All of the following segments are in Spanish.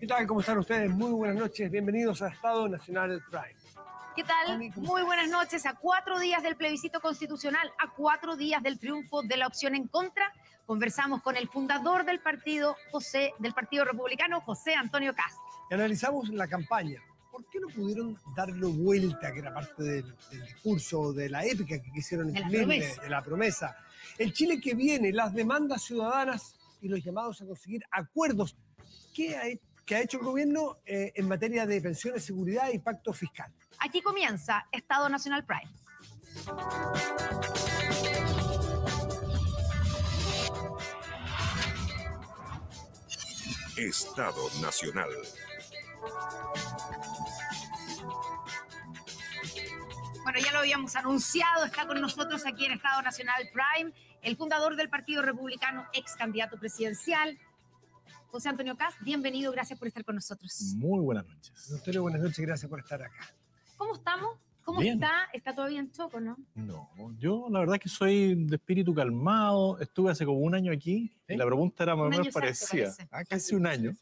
¿Qué tal? ¿Cómo están ustedes? Muy buenas noches. Bienvenidos a Estado Nacional Prime. ¿Qué tal? Muy buenas noches. A cuatro días del plebiscito constitucional, a cuatro días del triunfo de la opción en contra, conversamos con el fundador del partido, José, del Partido Republicano, José Antonio Cast. analizamos la campaña. ¿Por qué no pudieron darle vuelta, que era parte del, discurso, de la época que quisieron de de la promesa? El Chile que viene, las demandas ciudadanas y los llamados a conseguir acuerdos. ¿Qué ha hecho? que ha hecho el gobierno eh, en materia de pensiones, seguridad y pacto fiscal. Aquí comienza Estado Nacional Prime. Estado Nacional. Bueno, ya lo habíamos anunciado, está con nosotros aquí en Estado Nacional Prime, el fundador del Partido Republicano, ex candidato presidencial, José Antonio Cas, bienvenido, gracias por estar con nosotros. Muy buenas noches. Doctor, buenas noches, gracias por estar acá. ¿Cómo estamos? ¿Cómo está? ¿Está todavía en choco, no? No, yo la verdad que soy de espíritu calmado. Estuve hace como un año aquí y la pregunta era más o menos parecida. Hace ah, casi un año.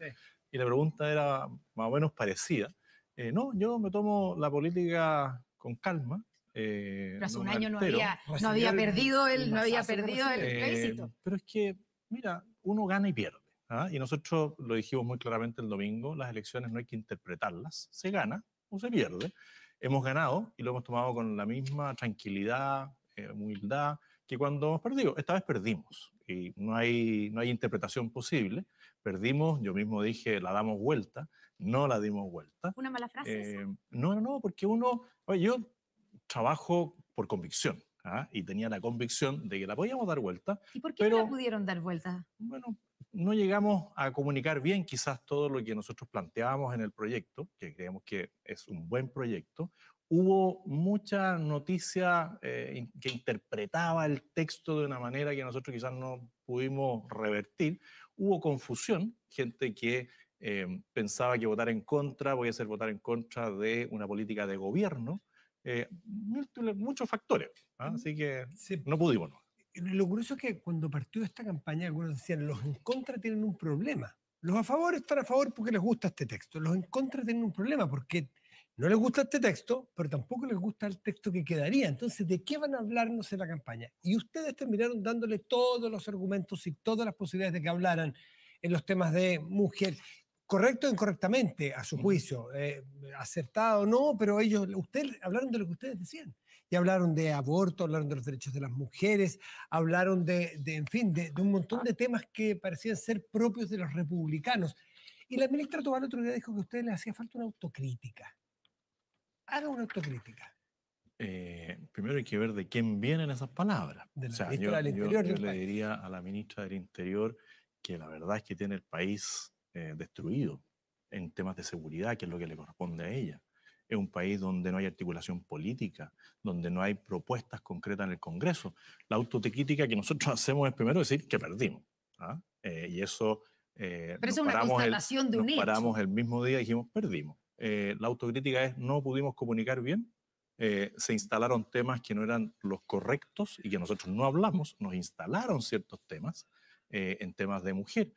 Y la pregunta era más o menos parecida. Eh, no, yo me tomo la política con calma. Eh, pero hace un año no había, no había, perdido el, no había perdido el eh, pero es que, mira, uno gana y pierde. ¿ah? Y nosotros lo dijimos muy claramente el domingo, las elecciones no hay que interpretarlas, se gana o se pierde. Hemos ganado y lo hemos tomado con la misma tranquilidad, eh, humildad, que cuando hemos perdido. Esta vez perdimos y no hay, no hay interpretación posible. Perdimos, yo mismo dije, la damos vuelta, no la dimos vuelta. ¿Una mala frase? Eh, no, no, no, porque uno, oye, yo trabajo por convicción. ¿ah? Y tenía la convicción de que la podíamos dar vuelta. ¿Y por qué pero, no la pudieron dar vuelta? Bueno, no llegamos a comunicar bien quizás todo lo que nosotros planteábamos en el proyecto, que creemos que es un buen proyecto. Hubo mucha noticia eh, que interpretaba el texto de una manera que nosotros quizás no pudimos revertir. Hubo confusión, gente que eh, pensaba que votar en contra voy a hacer votar en contra de una política de gobierno. Eh, muchos factores, ¿ah? así que no pudimos lo curioso es que cuando partió esta campaña, algunos decían, los en contra tienen un problema. Los a favor están a favor porque les gusta este texto. Los en contra tienen un problema porque no les gusta este texto, pero tampoco les gusta el texto que quedaría. Entonces, ¿de qué van a hablarnos en la campaña? Y ustedes terminaron dándole todos los argumentos y todas las posibilidades de que hablaran en los temas de mujer, correcto o incorrectamente, a su juicio, eh, acertado o no, pero ellos, ustedes hablaron de lo que ustedes decían y hablaron de aborto, hablaron de los derechos de las mujeres, hablaron de, en fin, de, un montón de temas que parecían ser propios de los republicanos. Y la ministra el otro día dijo que a ustedes les hacía falta una autocrítica. Haga una autocrítica. Eh, primero hay que ver de quién vienen esas palabras. De la ministra del Interior. Yo, le diría a la ministra del Interior que la verdad es que tiene el país eh, destruido en temas de seguridad, que es lo que le corresponde a ella es un país donde no hay articulación política, donde no hay propuestas concretas en el Congreso. La autotequítica que nosotros hacemos es primero decir que perdimos. ¿ah? Eh, y eso... Eh, Pero el, de nos paramos el mismo día y dijimos, perdimos. Eh, la autocrítica es, no pudimos comunicar bien, eh, se instalaron temas que no eran los correctos y que nosotros no hablamos, nos instalaron ciertos temas en temas de mujer.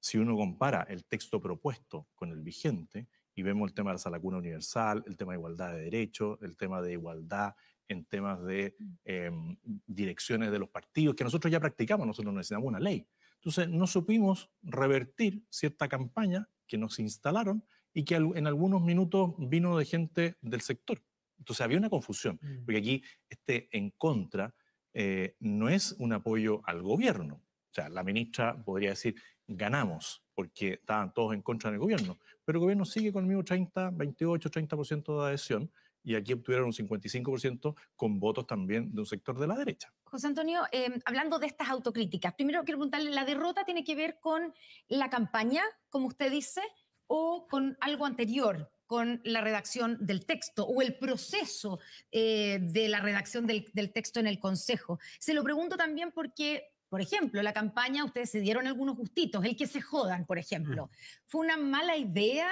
Si uno compara el texto propuesto con el vigente y vemos el tema de la sala universal, el tema de igualdad de derechos, el tema de igualdad en temas de mm. em, direcciones de los partidos, que nosotros ya practicamos, nosotros necesitamos una ley. Entonces, no supimos revertir cierta campaña que nos instalaron y que en algunos minutos vino de gente del sector. Entonces, había una confusión, mm. porque aquí este en contra eh, no es un apoyo al gobierno. O sea, la ministra podría decir, ganamos, porque estaban todos en contra del gobierno. Pero el gobierno sigue con el mismo 30, 28, 30% de adhesión y aquí obtuvieron un 55% con votos también de un sector de la derecha. José Antonio, em, hablando de estas autocríticas, primero quiero preguntarle, ¿la derrota tiene que ver con la campaña, como usted dice, o con algo anterior, con la redacción del texto o el proceso eh, de la redacción del texto en el Consejo? Se lo pregunto también porque por ejemplo, la campaña, ustedes se dieron algunos gustitos, el que se jodan, por ejemplo. Mm. ¿Fue una mala idea?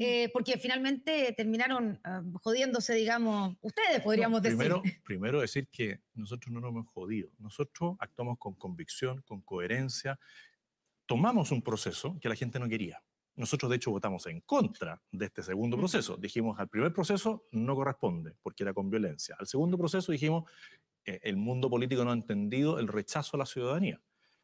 Eh, porque finalmente terminaron ah, jodiéndose, digamos, ustedes podríamos decir. primero, decir. Primero decir que nosotros no nos hemos jodido. Nosotros actuamos con convicción, con coherencia. Tomamos un proceso que la gente no quería. Nosotros, de hecho, votamos en contra de este segundo proceso. Dijimos, al primer proceso no corresponde, porque era con violencia. Al segundo proceso dijimos, eh, el mundo político no ha entendido el rechazo a la ciudadanía.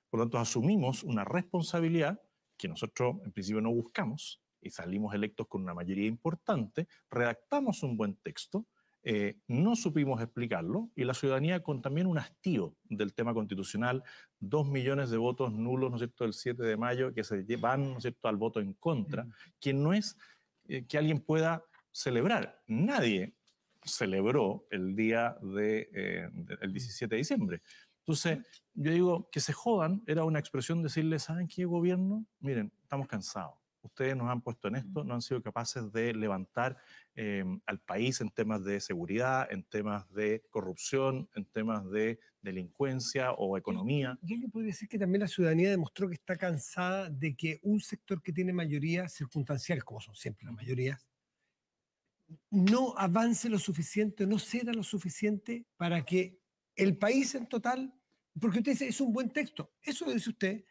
Por lo tanto, asumimos una responsabilidad que nosotros en principio no buscamos y salimos electos con una mayoría importante, redactamos un buen texto, eh, no supimos explicarlo y la ciudadanía con también un hastío del tema constitucional, dos millones de votos nulos, ¿no es cierto?, del 7 de mayo que se llevan ¿no es cierto?, al voto en contra, que no es eh, que alguien pueda celebrar. Nadie celebró el día del eh, de, el 17 de diciembre. Entonces, yo digo, que se jodan era una expresión decirles, ¿saben qué gobierno? Miren, estamos cansados. Ustedes nos han puesto en esto, no han sido capaces de levantar eh, al país en temas de seguridad, en temas de corrupción, en temas de delincuencia o economía. Yo le podría decir que también la ciudadanía demostró que está cansada de que un sector que tiene mayoría circunstancial, como son siempre las mayorías, no avance lo suficiente, no ceda lo suficiente para que el país en total, porque usted dice, es un buen texto, eso lo dice usted,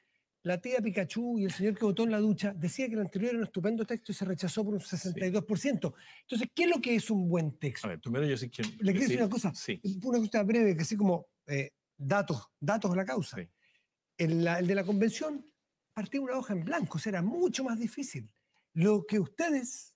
la tía Pikachu y el señor que votó en la ducha decía que el anterior era un estupendo texto y se rechazó por un 62%. Entonces, ¿qué es lo que es un buen texto? A ver, primero yo sé que... Le quiero decir una cosa, una cosa breve, que así como eh, datos, datos a la causa. el de la convención partía una hoja en blanco, o sea, era mucho más difícil. Lo que ustedes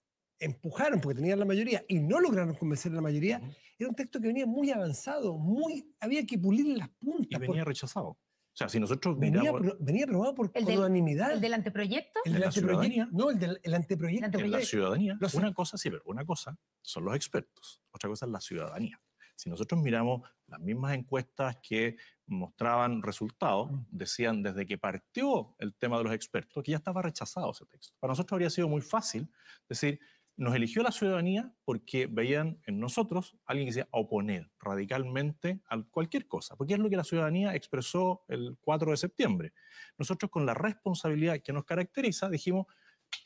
empujaron porque tenían la mayoría y no lograron convencer a la mayoría, era un texto que venía muy avanzado, muy, había que pulir las puntas. Y venía rechazado. O sea, si nosotros venía, aprobado por, unanimidad. ¿El del anteproyecto? El del anteproyecto. No, el del el anteproyecto. de la ciudadanía. una cosa, sí, pero una cosa son los expertos, otra cosa es la ciudadanía. Si nosotros miramos las mismas encuestas que mostraban resultados, mm. decían desde que partió el tema de los expertos que ya estaba rechazado ese texto. Para nosotros habría sido muy fácil decir, nos eligió la ciudadanía porque veían en nosotros alguien que se oponer radicalmente a cualquier cosa, porque es lo que la ciudadanía expresó el 4 de septiembre. Nosotros con la responsabilidad que nos caracteriza dijimos,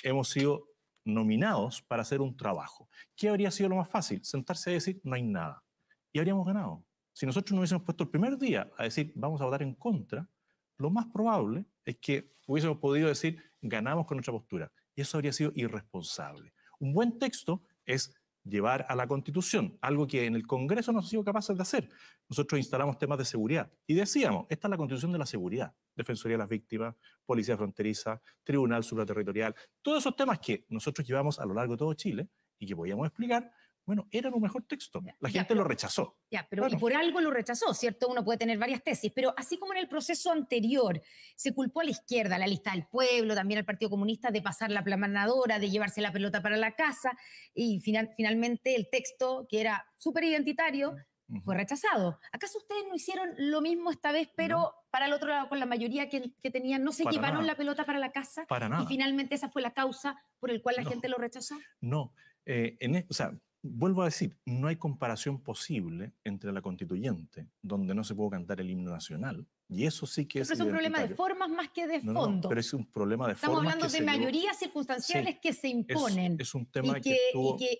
hemos sido nominados para hacer un trabajo. ¿Qué habría sido lo más fácil? Sentarse a decir, no hay nada. Y habríamos ganado. Si nosotros no hubiésemos puesto el primer día a decir, vamos a votar en contra, lo más probable es que hubiésemos podido decir, ganamos con nuestra postura. Y eso habría sido irresponsable. Un buen texto es llevar a la Constitución, algo que en el Congreso no ha sido capaz de hacer. Nosotros instalamos temas de seguridad y decíamos, esta es la Constitución de la seguridad, Defensoría de las Víctimas, Policía Fronteriza, Tribunal Supraterritorial, todos esos temas que nosotros llevamos a lo largo de todo Chile y que podíamos explicar, bueno, era lo mejor texto. la gente lo rechazó. Ya, pero y por algo lo rechazó, ¿cierto? Uno puede tener varias tesis, pero así como en el proceso anterior se culpó a la izquierda, a la lista del pueblo, también al Partido Comunista de pasar la plamanadora, de llevarse la pelota para la casa y finalmente el texto que era súper identitario fue rechazado. ¿Acaso ustedes no hicieron lo mismo esta vez, pero para el otro lado, con la mayoría que, tenían, no se equiparon llevaron la pelota para la casa? Para nada. Y finalmente esa fue la causa por la cual la gente lo rechazó. No, eh, en, e, o sea, Vuelvo a decir, no hay comparación posible entre la constituyente, donde no se pudo cantar el himno nacional, y eso sí que pero es. un problema de formas más que de fondo. No, pero es un problema de formas. Estamos hablando de mayorías circunstanciales que se imponen. Es, un tema y que,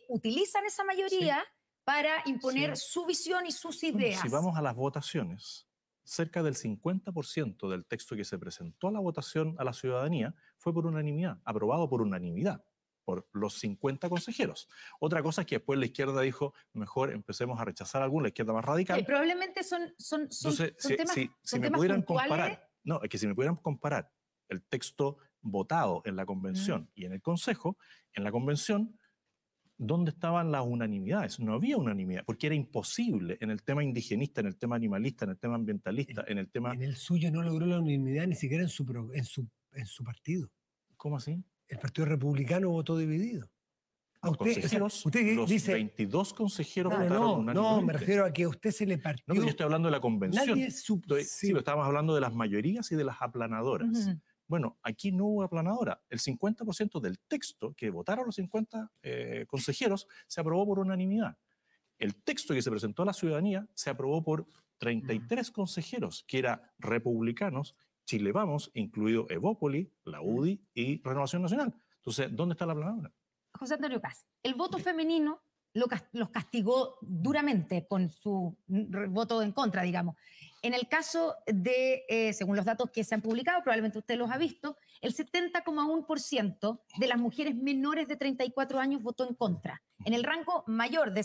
utilizan esa mayoría para imponer su visión y sus ideas. si vamos a las votaciones, cerca del 50% del texto que se presentó a la votación a la ciudadanía fue por unanimidad, aprobado por unanimidad por los 50 consejeros. Otra cosa es que después la izquierda dijo, mejor empecemos a rechazar a la izquierda más radical. Y eh, probablemente son, son, son, si, temas, si, me pudieran comparar, no, es que si me pudieran comparar el texto votado en la convención mm. y en el consejo, en la convención ¿dónde estaban las unanimidades? No había unanimidad, porque era imposible en el tema indigenista, en el tema animalista, en el tema ambientalista, en, el tema... En el suyo no logró la unanimidad ni siquiera en su, en su partido. ¿Cómo así? el Partido Republicano votó dividido. usted, los dice, 22 consejeros votaron no, no, me refiero a que a usted se le partió. No, yo estoy hablando de la convención. Nadie sub... sí. lo estábamos hablando de las mayorías y de las aplanadoras. Bueno, aquí no hubo aplanadora. El 50% del texto que votaron los 50 eh, consejeros se aprobó por unanimidad. El texto que se presentó a la ciudadanía se aprobó por 33 consejeros, que eran republicanos le Vamos, incluido Evópoli, la UDI y Renovación Nacional. Entonces, ¿dónde está la palabra? José Antonio Paz, el voto femenino lo, los castigó duramente con su voto en contra, digamos. En el caso de, eh, según los datos que se han publicado, probablemente usted los ha visto, el 70,1% de las mujeres menores de 34 años votó en contra. En el rango mayor de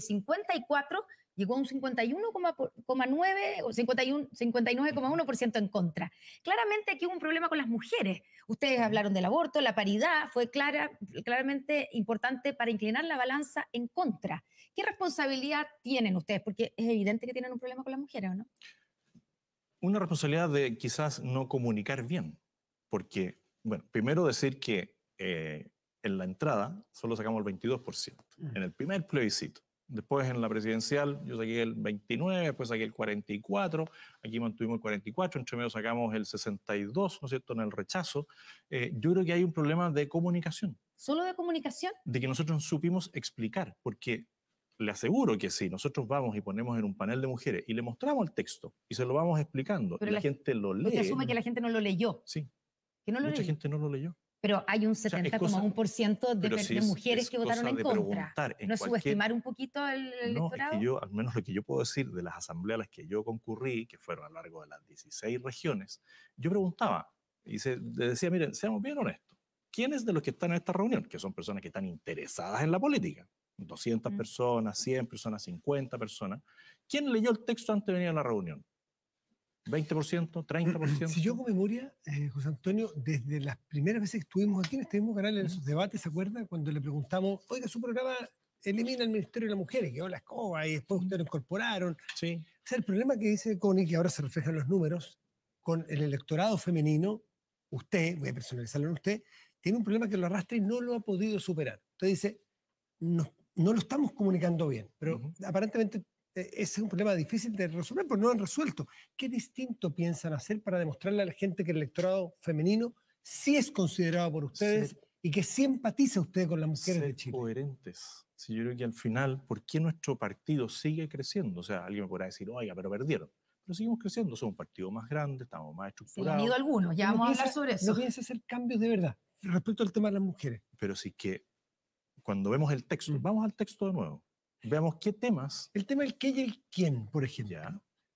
54 llegó a un 51,9 o 59,1% en contra. Claramente aquí hubo un problema con las mujeres. Ustedes hablaron del aborto, la paridad fue clara, claramente importante para inclinar la balanza en contra. ¿Qué responsabilidad tienen ustedes? Porque es evidente que tienen un problema con las mujeres, ¿o no? Una responsabilidad de quizás no comunicar bien, porque, bueno, primero decir que eh, en la entrada solo sacamos el 22%, ah. en el primer plebiscito. Después en la presidencial yo saqué el 29, después saqué el 44, aquí mantuvimos el 44, entre medio sacamos el 62, ¿no es cierto?, en el rechazo. Eh, yo creo que hay un problema de comunicación. ¿Solo de comunicación? De que nosotros supimos explicar, porque le aseguro que sí. nosotros vamos y ponemos en un panel de mujeres y le mostramos el texto y se lo vamos explicando, Pero la, gente lo lee. Porque asume que la gente no lo leyó. Sí. Que no lo Mucha gente no lo leyó pero hay un 70,1% de, de, mujeres que votaron en contra. ¿No subestimar un poquito el electorado? yo, al menos lo que yo puedo decir de las asambleas a las que yo concurrí, que fueron a lo largo de las 16 regiones, yo preguntaba y se, decía, miren, seamos bien honestos, ¿quiénes de los que están en esta reunión, que son personas que están interesadas en la política, 200 mm. personas, 100 personas, 50 personas, ¿quién leyó el texto antes de venir a la reunión? ¿20%? ¿30%? Mm, mm, si yo con memoria, eh, José Antonio, desde las primeras veces que estuvimos aquí en este mismo canal, en esos debates, ¿se acuerda? Cuando le preguntamos, oiga, su programa elimina el Ministerio de Mujer Mujeres, quedó la escoba y después ustedes lo mm. incorporaron. Sí. O sea, el problema que dice Connie, que ahora se reflejan los números, con el electorado femenino, usted, voy a personalizarlo en usted, tiene un problema que lo arrastra y no lo ha podido superar. Entonces dice, no, no lo estamos comunicando bien, pero aparentemente eh, es un problema difícil de resolver, porque no han resuelto. ¿Qué distinto piensan hacer para demostrarle a la gente que el electorado femenino sí es considerado por ustedes y que sí empatiza usted con las mujeres de Chile? coherentes. yo creo que al final, ¿por qué nuestro partido sigue creciendo? O sea, alguien me podrá decir, oiga, pero perdieron. Pero seguimos creciendo, somos un partido más grande, estamos más estructurados. Se han algunos, ya vamos a hablar sobre eso. No piensa hacer cambios de verdad respecto al tema de las mujeres. Pero sí que cuando vemos el texto, vamos al texto de nuevo Veamos qué temas. El tema del qué y el quién, por ejemplo.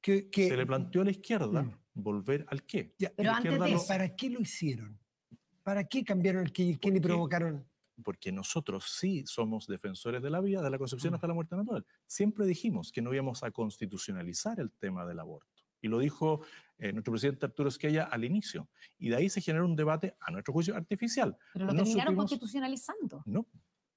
Que, Se le planteó a la izquierda mm. volver al qué. pero antes de ¿para qué lo hicieron? ¿Para qué cambiaron el qué y el quién y provocaron? Porque nosotros sí somos defensores de la vida, de la concepción mm. hasta la muerte natural. Siempre dijimos que no íbamos a constitucionalizar el tema del aborto. Y lo dijo eh, nuestro presidente Arturo Esquella al inicio. Y de ahí se generó un debate, a nuestro juicio, artificial. Pero lo terminaron constitucionalizando. No,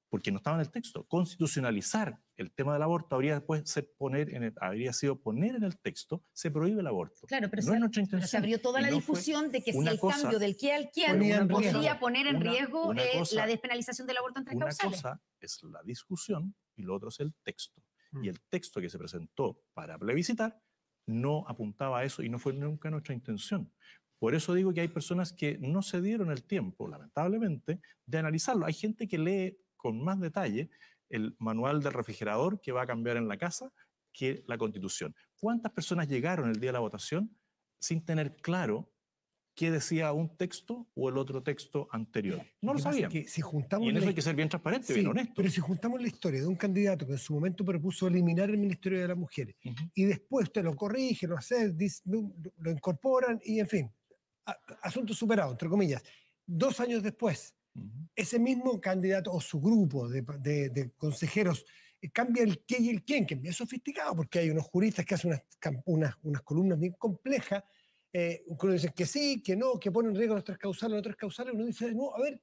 porque no estaba en el texto. Constitucionalizar el tema del aborto habría después poner en habría sido poner en el texto se prohíbe el aborto. Claro, pero, no se, se, abrió toda la difusión de que si el cambio del que al quién podría poner en riesgo eh, la despenalización del aborto en causales. Una cosa es la discusión y lo otro es el texto. Mm. Y el texto que se presentó para plebiscitar no apuntaba a eso y no fue nunca nuestra intención. Por eso digo que hay personas que no se dieron el tiempo, lamentablemente, de analizarlo. Hay gente que lee con más detalle el manual del refrigerador que va a cambiar en la casa que la constitución. ¿Cuántas personas llegaron el día de la votación sin tener claro qué decía un texto o el otro texto anterior. No lo, sabían. que si juntamos y en eso hay que ser bien transparente, y bien honesto. Pero si juntamos la historia de un candidato que en su momento propuso eliminar el Ministerio de las Mujeres y después te lo corrige, lo hace, lo incorporan y en fin, asunto superado, entre comillas. Dos años después, ese mismo candidato o su grupo de, consejeros eh, cambia el qué y el quién, que es bien sofisticado, porque hay unos juristas que hacen unas, unas, columnas bien complejas, eh, uno dice que sí, que no, que ponen en riesgo tres causales, tres causales, uno dice, no, a ver,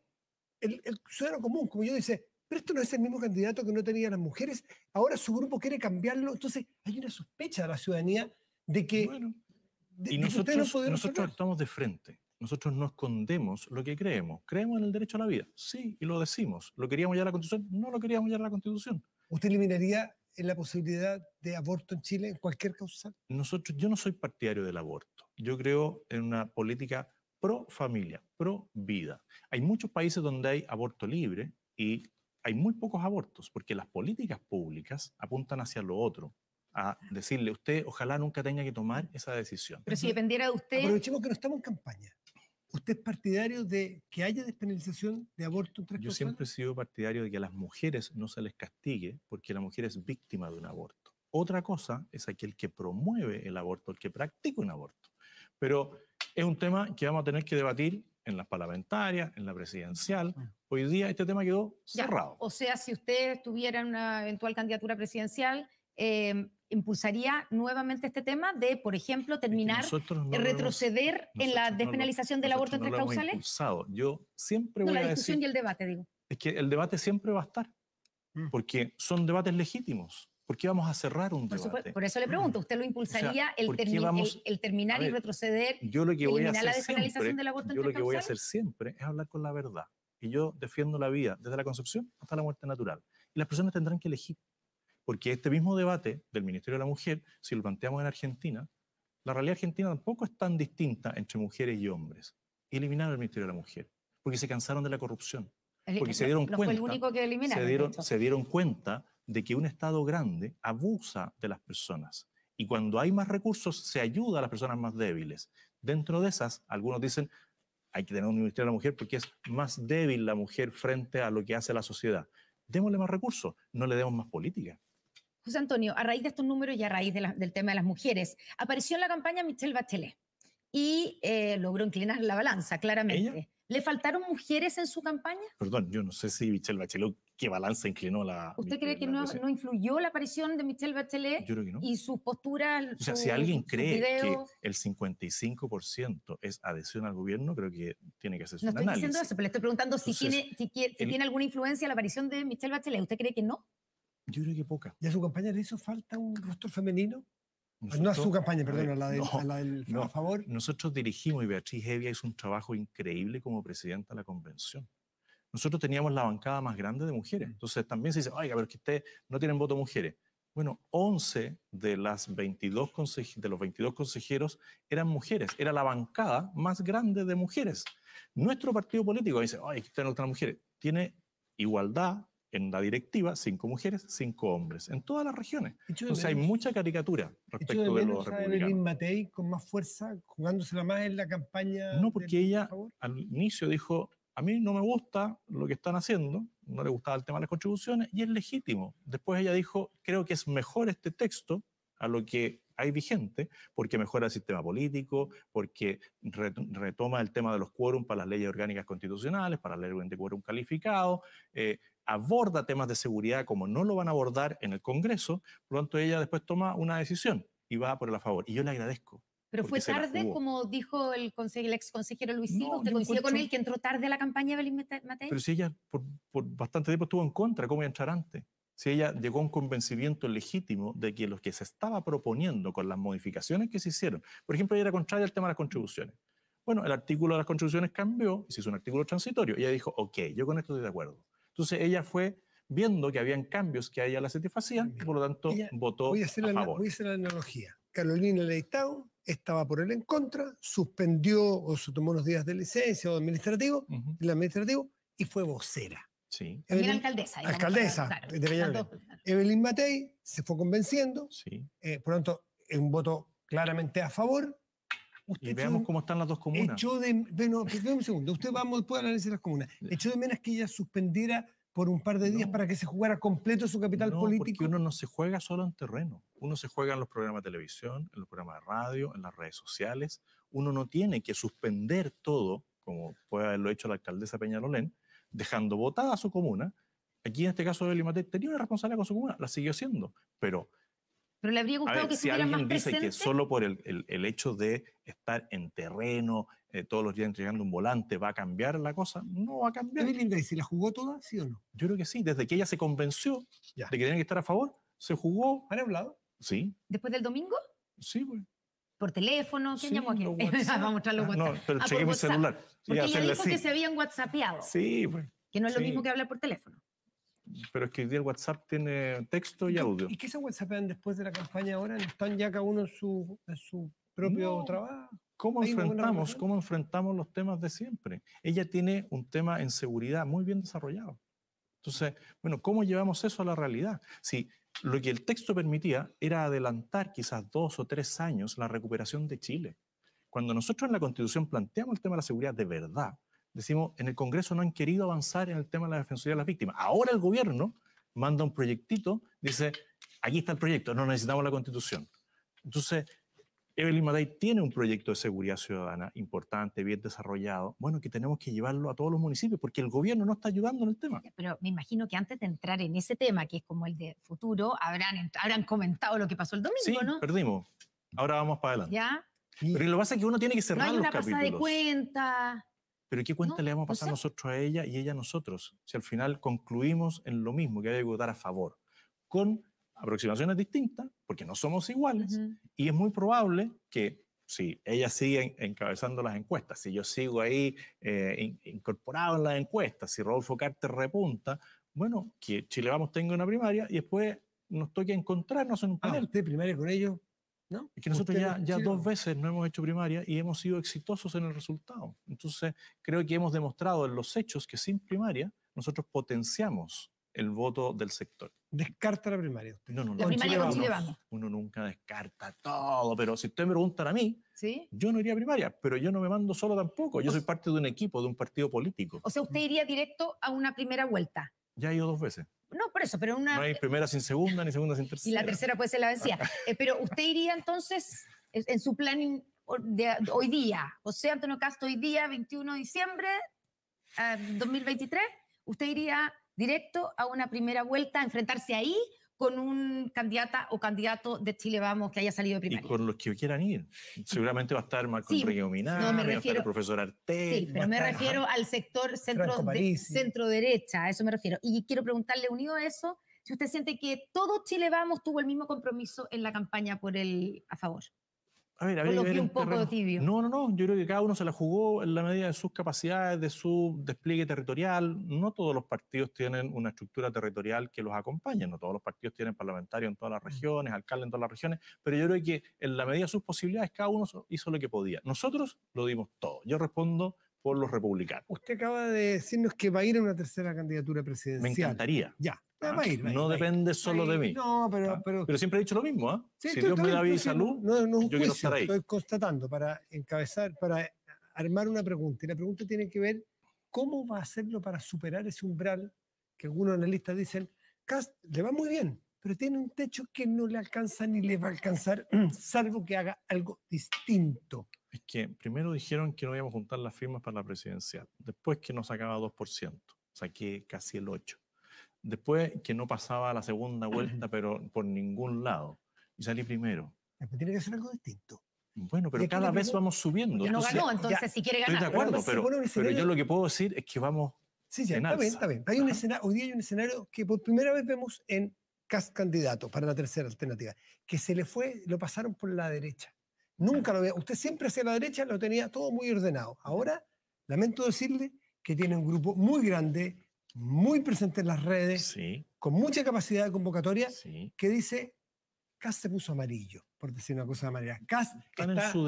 el, ciudadano común, como yo dice, pero esto no es el mismo candidato que no tenía las mujeres, ahora su grupo quiere cambiarlo, entonces hay una sospecha de la ciudadanía de que... nosotros, estamos nosotros de frente. Nosotros no escondemos lo que creemos. Creemos en el derecho a la vida, sí, y lo decimos. ¿Lo queríamos ya la Constitución? No lo queríamos ya la Constitución. ¿Usted eliminaría la posibilidad de aborto en Chile en cualquier causal? Nosotros, yo no soy partidario del aborto. Yo creo en una política pro familia, pro vida. Hay muchos países donde hay aborto libre y hay muy pocos abortos porque las políticas públicas apuntan hacia lo otro a decirle usted ojalá nunca tenga que tomar esa decisión. Pero si dependiera de usted... Aprovechemos que no estamos en campaña. ¿Usted es partidario de que haya despenalización de aborto Yo siempre he sido partidario de que a las mujeres no se les castigue porque la mujer es víctima de un aborto. Otra cosa es aquel que promueve el aborto, el que practica un aborto. Pero es un tema que vamos a tener que debatir en las parlamentarias, en la presidencial. Hoy día este tema quedó cerrado. o sea, si usted tuviera una eventual candidatura presidencial, eh, impulsaría nuevamente este tema de, por ejemplo, terminar, retroceder en la despenalización del aborto no entre causales? Yo siempre voy la a discusión y el debate, digo. Es que el debate siempre va a estar, mm. porque son debates legítimos. ¿Por qué vamos a cerrar un debate? por eso le pregunto, mm. ¿usted lo impulsaría el, el, terminar y retroceder? en la despenalización del aborto entre causales? yo lo que voy a hacer siempre es hablar con la verdad. Y yo defiendo la vida desde la concepción hasta la muerte natural. Y las personas tendrán que elegir. Porque este mismo debate del Ministerio de la Mujer, si lo planteamos en Argentina, la realidad argentina tampoco es tan distinta entre mujeres y hombres. Eliminaron el Ministerio de la Mujer, porque se cansaron de la corrupción. Porque eh, se dieron, cuenta, único que se, dieron, se dieron cuenta de que un Estado grande abusa de las personas. Y cuando hay más recursos, se ayuda a las personas más débiles. Dentro de esas, algunos dicen, hay que tener un Ministerio de la Mujer porque es más débil la mujer frente a lo que hace la sociedad. Démosle más recursos, no le demos más política. José Antonio, a raíz de estos números y a raíz del tema de las mujeres, apareció en la campaña Michelle Bachelet y eh, logró inclinar la balanza, claramente. ¿Le faltaron mujeres en su campaña? Perdón, yo no sé si Michelle Bachelet, qué balanza inclinó la... ¿Usted cree que no, no, influyó la aparición de Michelle Bachelet yo creo que no. y sus posturas? O sea, si alguien cree que el 55% es adhesión al gobierno, creo que tiene que hacerse no estoy Diciendo eso, pero le estoy preguntando si, tiene, tiene alguna influencia la aparición de Michelle Bachelet. ¿Usted cree que no? Yo creo que poca. ¿Y a su campaña le hizo falta un rostro femenino? Ah, no a su campaña, perdón, a la, la del a favor. Nosotros dirigimos y Beatriz Evia hizo un trabajo increíble como presidenta de la convención. Nosotros teníamos la bancada más grande de mujeres. Mm. Entonces también se dice, oiga, pero es que ustedes no tienen voto mujeres. Bueno, 11 de, las 22 de los 22 consejeros eran mujeres. Era la bancada más grande de mujeres. Nuestro partido político dice, ay, que ustedes no mujeres. Tiene igualdad en la directiva, cinco mujeres, cinco hombres, en todas las regiones. Entonces hay mucha caricatura respecto de, de, los republicanos. el Matei con más fuerza, jugándosela más en la campaña? No, porque ella al inicio dijo, a mí no me gusta lo que están haciendo, no le gustaba el tema de las contribuciones, y es legítimo. Después ella dijo, creo que es mejor este texto a lo que hay vigente, porque mejora el sistema político, porque retoma el tema de los quórum para las leyes orgánicas constitucionales, para la ley de quórum calificado, eh, aborda temas de seguridad como no lo van a abordar en el Congreso, por lo tanto ella después toma una decisión y va por el a favor. Y yo le agradezco. Pero fue tarde, como dijo el, el, ex consejero Luis Silva, con él que entró tarde a la campaña de Belín Mateo Pero si ella por, bastante tiempo estuvo en contra, ¿cómo iba a entrar antes? Si ella llegó a un convencimiento legítimo de que los que se estaba proponiendo con las modificaciones que se hicieron, por ejemplo, ella era contraria al tema de las contribuciones. Bueno, el artículo de las contribuciones cambió y se hizo un artículo transitorio. Y ella dijo, ok, yo con esto estoy de acuerdo. Entonces ella fue viendo que habían cambios que a ella la satisfacían y por lo tanto votó voy a, la, favor. Voy a hacer la analogía. Carolina Leitao estaba por él en contra, suspendió o se tomó unos días de licencia o administrativo, administrativo, y fue vocera. Sí. era alcaldesa. Alcaldesa Evelyn Matei se fue convenciendo, sí. Eh, por lo tanto, un voto claramente a favor, y veamos cómo están las dos comunas. Echó de, un segundo, usted vamos, puede analizar las comunas. Echó de menos que ella suspendiera por un par de días para que se jugara completo su capital político. Porque uno no se juega solo en terreno, uno se juega en los programas de televisión, en los programas de radio, en las redes sociales. Uno no tiene que suspender todo, como puede haberlo hecho la alcaldesa Peñalolén, dejando votada a su comuna. Aquí en este caso de Limatec tenía una responsabilidad con su comuna, la siguió siendo, pero pero le habría gustado que si alguien más dice que solo por el, el, hecho de estar en terreno, eh, todos los días entregando un volante, va a cambiar la cosa, no va a cambiar. ¿Y si la jugó toda, sí o no? Yo creo que sí, desde que ella se convenció ya. de que tenía que estar a favor, se jugó. ¿Han hablado? Sí. ¿Después del domingo? Sí, güey. Pues. ¿Por teléfono? ¿Quién llamó a quién? Vamos a mostrar los ah, WhatsApp. no, pero ah, celular. Porque ella dijo que se habían whatsappeado. Sí, güey. Pues. Que no es lo mismo que hablar por teléfono pero es que hoy día el WhatsApp tiene texto y audio. ¿Y qué se WhatsAppan después de la campaña ahora? están ya cada uno en su, su propio trabajo? ¿Cómo enfrentamos, ¿Cómo enfrentamos los temas de siempre? Ella tiene un tema en seguridad muy bien desarrollado. Entonces, bueno, ¿cómo llevamos eso a la realidad? Si lo que el texto permitía era adelantar quizás dos o tres años la recuperación de Chile. Cuando nosotros en la Constitución planteamos el tema de la seguridad de verdad, decimos, en el Congreso no han querido avanzar en el tema de la defensoría de las víctimas. Ahora el gobierno manda un proyectito, dice, aquí está el proyecto, no necesitamos la constitución. Entonces, Evelyn Matei tiene un proyecto de seguridad ciudadana importante, bien desarrollado, bueno, que tenemos que llevarlo a todos los municipios porque el gobierno no está ayudando en el tema. Pero me imagino que antes de entrar en ese tema, que es como el de futuro, habrán, habrán comentado lo que pasó el domingo, sí, perdimos. Ahora vamos para adelante. ¿Ya? Pero lo que pasa es que uno tiene que cerrar los de cuenta. Pero ¿qué cuenta le vamos a pasar nosotros a ella y ella a nosotros? Si al final concluimos en lo mismo, que hay que votar a favor, con aproximaciones distintas, porque no somos iguales, y es muy probable que si ella sigue encabezando las encuestas, si yo sigo ahí eh, incorporado en las encuestas, si Rodolfo Carter repunta, bueno, que Chile Vamos tenga una primaria y después nos toque encontrarnos en un ah, panel. de con ellos? Es que nosotros ya, dos veces no hemos hecho primaria y hemos sido exitosos en el resultado. Entonces, creo que hemos demostrado en los hechos que sin primaria nosotros potenciamos el voto del sector. ¿Descarta la primaria No, no, no. La primaria Uno nunca descarta todo, pero si ustedes me preguntan a mí, ¿Sí? yo no iría a primaria, pero yo no me mando solo tampoco. Yo soy parte de un equipo, de un partido político. O sea, usted iría directo a una primera vuelta. Ya he ido dos veces. No, por eso, pero una. No hay eh, primera sin segunda, ni segunda sin tercera. Y la tercera puede ser la vencida. Eh, pero usted iría entonces eh, en su plan hoy día, José Antonio Castro, hoy día, 21 de diciembre eh, ah, 2023, usted iría directo a una primera vuelta, a enfrentarse ahí con un candidata o candidato de Chile Vamos que haya salido de primaria. Y con los que quieran ir. Seguramente va a estar Marco sí, Enrique Ominar, no, me refiero, va el profesor Arte. Sí, pero me refiero al sector centro, centro derecha, a eso me refiero. Y quiero preguntarle, unido a eso, si usted siente que todo Chile Vamos tuvo el mismo compromiso en la campaña por el a favor. A ver, ver No, no, no. Yo creo que cada uno se la jugó en la medida de sus capacidades, de su despliegue territorial. No todos los partidos tienen una estructura territorial que los acompañe. No todos los partidos tienen parlamentarios en todas las mm. regiones, alcaldes en todas las regiones. Pero yo creo que en la medida de sus posibilidades, cada uno hizo lo que podía. Nosotros lo dimos todo. Yo respondo por los republicanos. Usted acaba de decirnos que va a ir a una tercera candidatura presidencial. Me encantaría. Ya. Ah, va a ir, no depende solo de mí. No, ah, pero, pero, siempre he dicho lo mismo. ¿eh? Sí, si Dios me da vida y salud, no, yo quiero estar ahí. Estoy constatando para encabezar, para armar una pregunta. Y la pregunta tiene que ver cómo va a hacerlo para superar ese umbral que algunos analistas dicen, le va muy bien, pero tiene un techo que no le alcanza ni le va a alcanzar, salvo que haga algo distinto es que primero dijeron que no íbamos a juntar las firmas para la presidencial, después que no sacaba 2%, saqué casi el 8%, después que no pasaba la segunda vuelta, pero por ningún lado, y salí primero. Tiene que ser algo distinto. Bueno, pero cada vez vamos subiendo. No ganó, entonces si quiere ganar. acuerdo, pero, yo lo que puedo decir es que vamos. Sí, sí, está, Bien, está bien. Hay un escenario, hoy día hay un escenario que por primera vez vemos en candidato para la tercera alternativa, que se le fue, lo pasaron por la derecha. Nunca lo había... Usted siempre hacia la derecha lo tenía todo muy ordenado. Ahora, lamento decirle que tiene un grupo muy grande, muy presente en las redes, con mucha capacidad de convocatoria, que dice, ¿Cast se puso amarillo, por decir una cosa de manera. Cast está en su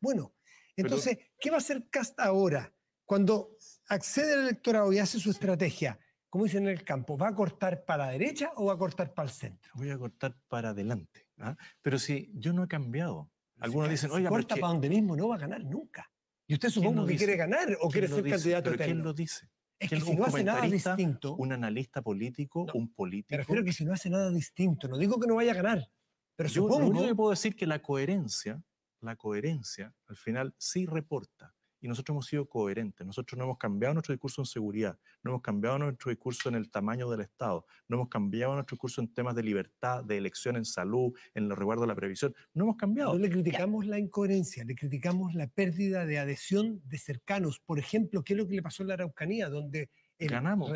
Bueno, entonces, ¿qué va a hacer Cast ahora? Cuando accede al electorado y hace su estrategia, como dicen en el campo, ¿va a cortar para la derecha o va a cortar para el centro? Voy a cortar para adelante. ¿ah? Pero si yo no he cambiado, algunos dicen, oiga, corta para donde mismo, no va a ganar nunca. Y usted supongo que quiere ganar o quiere ser candidato ¿Quién lo dice? Es que, si no hace nada distinto. Un analista político, un político. Me refiero que si no hace nada distinto. No digo que no vaya a ganar. Pero supongo. Lo único que puedo decir que la coherencia, la coherencia, al final sí reporta y nosotros hemos sido coherentes. Nosotros no hemos cambiado nuestro discurso en seguridad, no hemos cambiado nuestro discurso en el tamaño del Estado, no hemos cambiado nuestro discurso en temas de libertad, de elección en salud, en lo resguardo a la previsión. No hemos cambiado. le criticamos la incoherencia, le criticamos la pérdida de adhesión de cercanos. Por ejemplo, ¿qué es lo que le pasó en la Araucanía? Donde ganamos.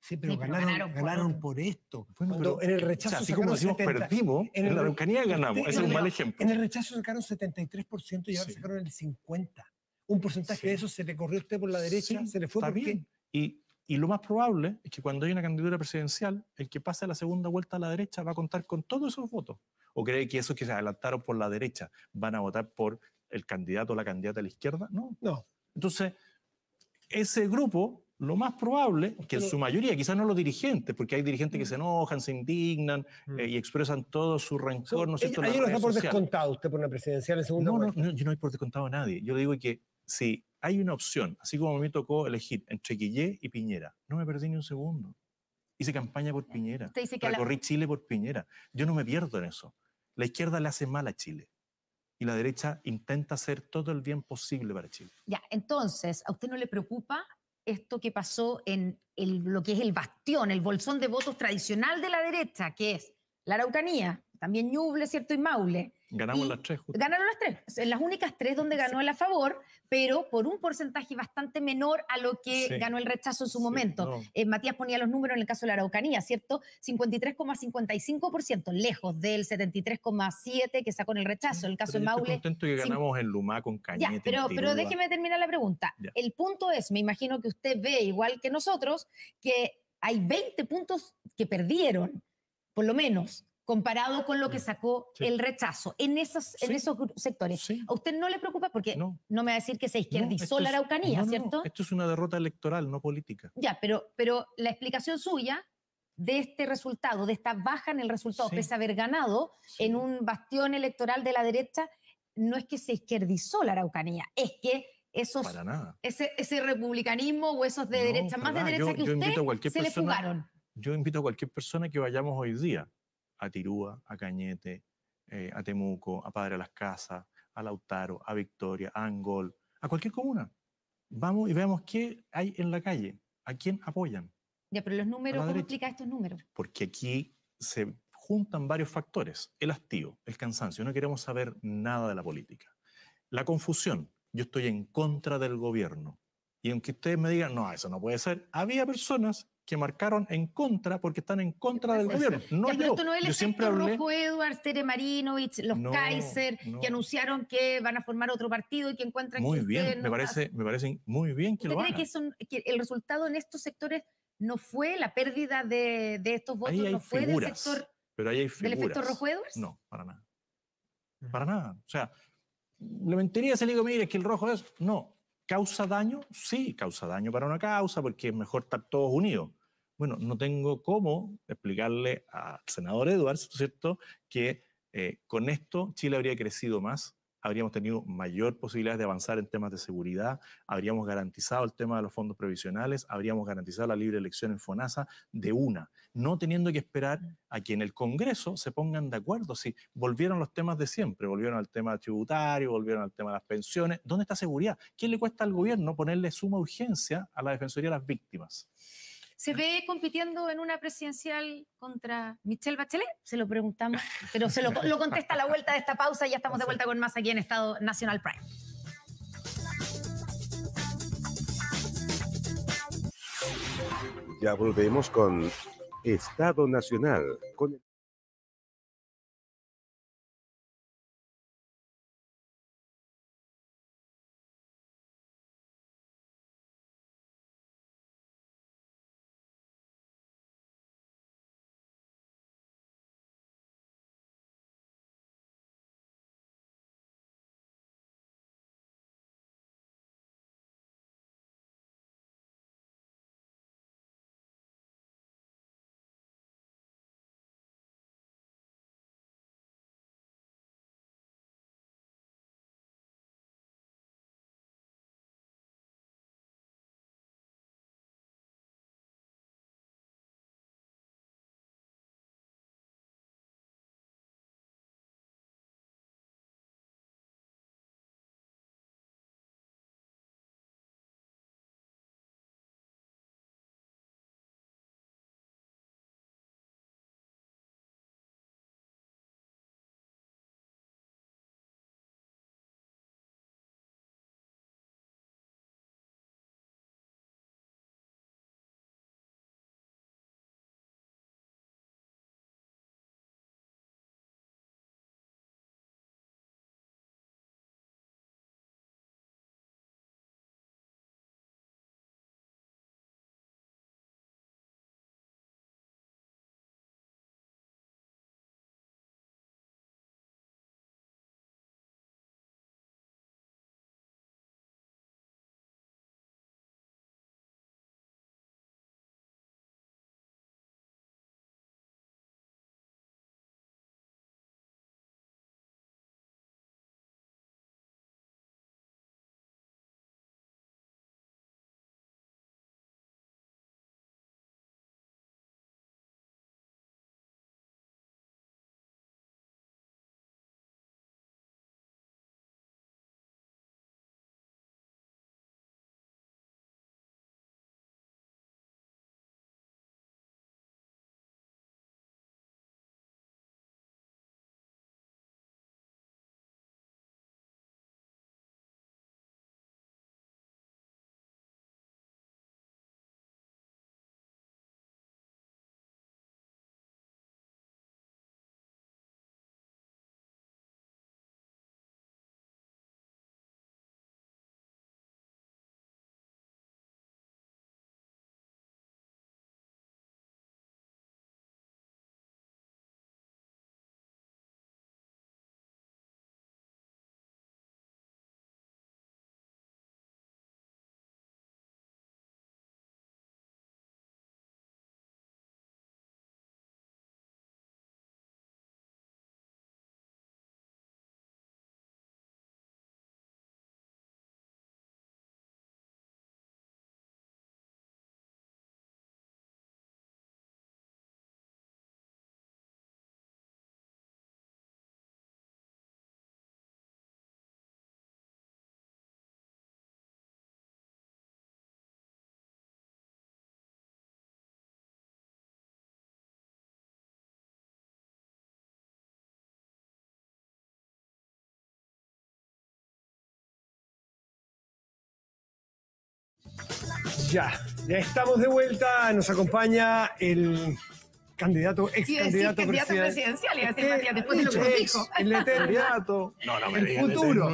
sí, pero, ganaron, por, esto. en el rechazo. así como decimos perdimos, en, el, la Araucanía ganamos. Este, Ese es un mal ejemplo. En el rechazo sacaron 73% y ahora sacaron el 50% un porcentaje de eso se le corrió a usted por la derecha, se le fue también. Y, y lo más probable es que cuando hay una candidatura presidencial, el que pase la segunda vuelta a la derecha va a contar con todos esos votos. ¿O cree que esos que se adelantaron por la derecha van a votar por el candidato o la candidata a la izquierda? No. No. Entonces, ese grupo, lo más probable, que en su mayoría, quizás no los dirigentes, porque hay dirigentes que mm. se enojan, se indignan mm. eh, y expresan todo su rencor. no sé, por descontado usted por una presidencial en segundo no, no, no, yo no he por descontado a nadie. Yo le digo que si hay una opción, así como a mí tocó elegir entre Guillé y Piñera, no me perdí ni un segundo. Hice campaña por Piñera, Chile por Piñera. Yo no me pierdo en eso. La izquierda le hace mal a Chile y la derecha intenta hacer todo el bien posible para Chile. Ya, entonces, ¿a usted no le preocupa esto que pasó en lo que es el bastión, el bolsón de votos tradicional de la derecha, que es la Araucanía, también Ñuble, ¿cierto? Y Maule. Ganamos las tres. Justo. Ganaron las tres. Las únicas tres donde ganó el a favor, pero por un porcentaje bastante menor a lo que ganó el rechazo en su momento. Eh, Matías ponía los números en el caso de la Araucanía, ¿cierto? 53,55%, lejos del 73,7% que sacó en el rechazo. En el caso de Maule. Estoy contento que ganamos en Lumá con Cañete. pero, déjeme terminar la pregunta. El punto es, me imagino que usted ve, igual que nosotros, que hay 20 puntos que perdieron, por lo menos comparado con lo que sacó el rechazo en esos, en esos sectores. ¿A usted no le preocupa? Porque no, me va a decir que se izquierdizó la Araucanía, ¿cierto? esto es una derrota electoral, no política. Ya, pero, pero la explicación suya de este resultado, de esta baja en el resultado, pese a haber ganado en un bastión electoral de la derecha, no es que se izquierdizó la Araucanía, es que esos, para nada. Ese, republicanismo o esos de derecha, más de derecha que usted, se le fugaron. Yo invito a cualquier persona que vayamos hoy día a Tirúa, a Cañete, eh, a Temuco, a Padre Las Casas, a Lautaro, a Victoria, a Angol, a cualquier comuna. Vamos y veamos qué hay en la calle, a quién apoyan. Ya, pero los números, ¿cómo explica estos números? Porque aquí se juntan varios factores. El hastío, el cansancio, no queremos saber nada de la política. La confusión, yo estoy en contra del gobierno. Y aunque ustedes me digan, no, eso no puede ser, había personas que marcaron en contra porque están en contra del gobierno. No ya, yo. Esto no es el yo siempre hablé... Rojo Edwards, Tere Marinovich, los Kaiser, que anunciaron que van a formar otro partido y que encuentran muy bien, me parece, me parece muy bien que lo cree hagan. Que, son, que el resultado en estos sectores no fue la pérdida de, de estos votos, no fue figuras, del sector pero ahí hay figuras. del efecto Rojo Edwards? No, para nada, para nada. O sea, la mentiría si le digo, mire, es que el rojo es, no, ¿Causa daño? Sí, causa daño para una causa porque es mejor estar todos unidos. Bueno, no tengo cómo explicarle al senador Edwards, ¿cierto?, que eh, con esto Chile habría crecido más habríamos tenido mayor posibilidades de avanzar en temas de seguridad, habríamos garantizado el tema de los fondos previsionales, habríamos garantizado la libre elección en FONASA de una, no teniendo que esperar a que en el Congreso se pongan de acuerdo. Si volvieron los temas de siempre, volvieron al tema tributario, volvieron al tema de las pensiones, ¿dónde está seguridad? ¿Qué le cuesta al gobierno ponerle suma urgencia a la Defensoría de las Víctimas? se ve compitiendo en una presidencial contra Michelle Bachelet? Se lo preguntamos, pero se lo, contesta a la vuelta de esta pausa y ya estamos de vuelta con más aquí en Estado Nacional Prime. Ya volvemos con Estado Nacional. Con... Ya, ya estamos de vuelta. Nos acompaña el candidato, ex candidato, candidato presidencial. y así, Matías, después de lo que dijo. El candidato. No, no, me el futuro.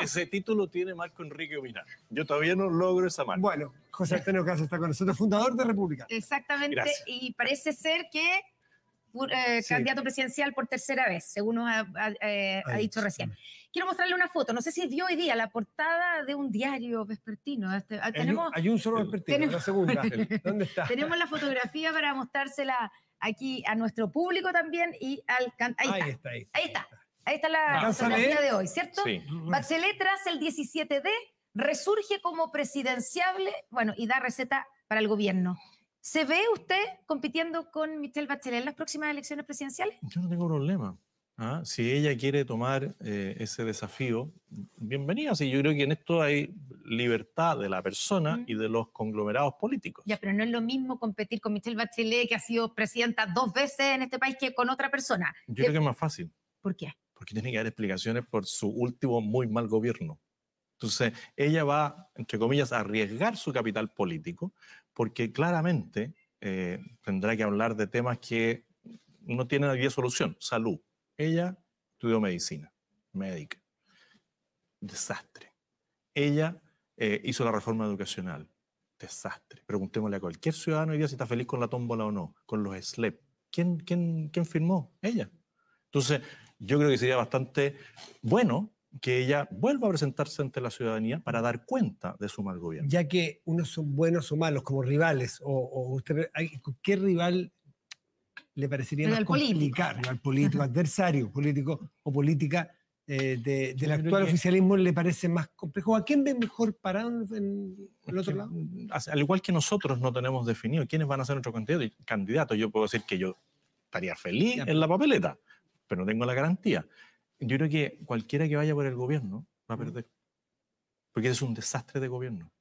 ese, título tiene Marco Enrique Ominar, Yo todavía no logro esa marca. Bueno, José Antonio Casas está con nosotros, fundador de República. Exactamente, y parece ser que eh, candidato presidencial por tercera vez, según nos ha, ha eh, dicho recién. Quiero mostrarle una foto, no sé si vio hoy día la portada de un diario vespertino. Este, ah, tenemos, hay un solo vespertino, tenemos, la segunda. ¿Dónde está? Tenemos la fotografía para mostrársela aquí a nuestro público también y al... Ahí, está, ahí está. Ahí está. la fotografía de hoy, ¿cierto? Sí. Bachelet tras el 17D resurge como presidenciable, bueno, y da receta para el gobierno. ¿Se ve usted compitiendo con Michelle Bachelet en las próximas elecciones presidenciales? Yo no tengo problema. ¿ah? Si ella quiere tomar eh, ese desafío, bienvenida. Sí, yo creo que en esto hay libertad de la persona y de los conglomerados políticos. Ya, pero no es lo mismo competir con Michelle Bachelet, que ha sido presidenta dos veces en este país, que con otra persona. Yo creo que es más fácil. ¿Por qué? Porque tiene que dar explicaciones por su último muy mal gobierno. Entonces, ella va, entre comillas, a arriesgar su capital político, porque claramente eh, tendrá que hablar de temas que no tienen había solución. Salud, ella estudió medicina, médica. Desastre. Ella eh, hizo la reforma educacional. Desastre. Preguntémosle a cualquier ciudadano hoy día si está feliz con la tómbola o no, con los SLEP. ¿Quién, quién, quién firmó? Ella. Entonces, yo creo que sería bastante bueno que ella vuelva a presentarse ante la ciudadanía para dar cuenta de su mal gobierno. Ya que unos son buenos o malos como rivales, o, o usted, ¿qué rival le parecería más al al político adversario, político o política eh, del actual oficialismo le parece más complejo. ¿A quién ve mejor parado en el otro lado? Al igual que nosotros no tenemos definido quiénes van a ser nuestros candidatos yo puedo decir que yo estaría feliz en la papeleta, pero no tengo la garantía. Yo creo que cualquiera que vaya por el gobierno va a mm. perder, porque es un desastre de gobierno.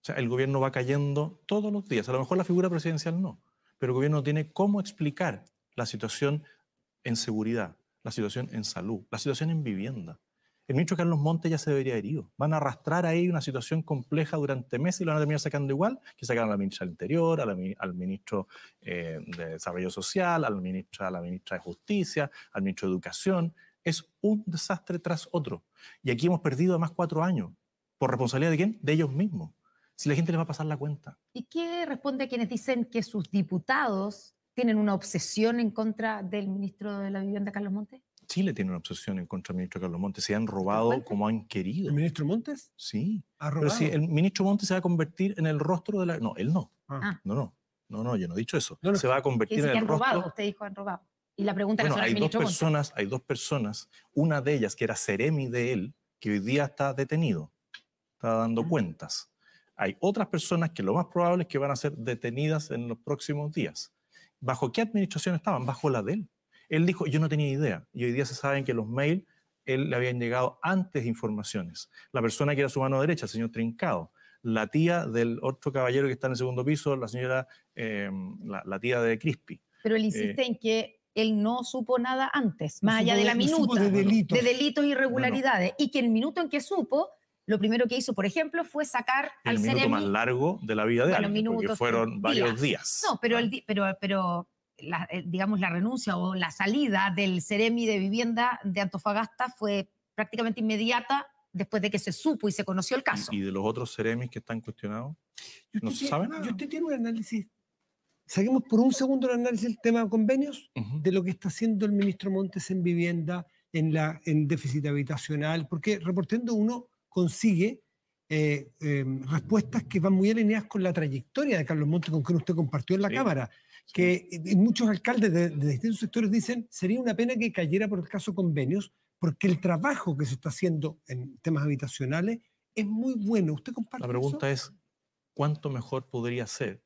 O sea, el gobierno va cayendo todos los días. A lo mejor la figura presidencial no, pero el gobierno tiene cómo explicar la situación en seguridad, la situación en salud, la situación en vivienda. El ministro Carlos Montes ya se debería herido. Van a arrastrar ahí una situación compleja durante meses y lo van a terminar sacando igual, que sacaron a la ministra del Interior, al ministro eh, de Desarrollo Social, al ministro, a la ministra de Justicia, al ministro de Educación. Es un desastre tras otro. Y aquí hemos perdido más cuatro años. ¿Por responsabilidad de quién? De ellos mismos si la gente les va a pasar la cuenta. ¿Y qué responde a quienes dicen que sus diputados tienen una obsesión en contra del ministro de la Vivienda, Carlos Montes? Chile tiene una obsesión en contra del ministro Carlos Montes. Se han robado como han querido. ¿El ministro Montes? Sí. Pero si el ministro Montes se va a convertir en el rostro de la... No, él no. Ah. Ah. No, no. No, no, yo no he dicho eso. Se va a convertir en el han robado, usted dijo han robado. Y la pregunta es que hay el dos personas, Hay dos personas, una de ellas que era seremi de él, que hoy día está detenido, está dando ah. cuentas. Hay otras personas que lo más probable es que van a ser detenidas en los próximos días. ¿Bajo qué administración estaban? Bajo la de él. Él dijo, yo no tenía idea. Y hoy día se saben que los mails, él le habían llegado antes de informaciones. La persona que era su mano derecha, el señor Trincado, la tía del otro caballero que está en el segundo piso, la señora, em, la, tía de Crispy. Pero él eh, insiste en que él no supo nada antes, más allá de la minuta, de delitos, e irregularidades, y que el minuto en que supo lo primero que hizo, por ejemplo, fue sacar el al minuto más largo de la vida de alguien, porque fueron varios días. No, pero, pero, pero eh, digamos, la renuncia o la salida del Ceremi de Vivienda de Antofagasta fue prácticamente inmediata después de que se supo y se conoció el caso. ¿Y de los otros Ceremis que están cuestionados? No se sabe nada. usted tiene un análisis. Saquemos por un segundo el análisis del tema de convenios, de lo que está haciendo el ministro Montes en vivienda, en, la, en déficit habitacional, porque reportando uno consigue eh, em, respuestas que van muy alineadas con la trayectoria de Carlos Montes con que usted compartió en la Cámara, que eh, muchos alcaldes de, distintos sectores dicen sería una pena que cayera por el caso convenios, porque el trabajo que se está haciendo en temas habitacionales es muy bueno. ¿Usted comparte La pregunta es, ¿cuánto mejor podría ser?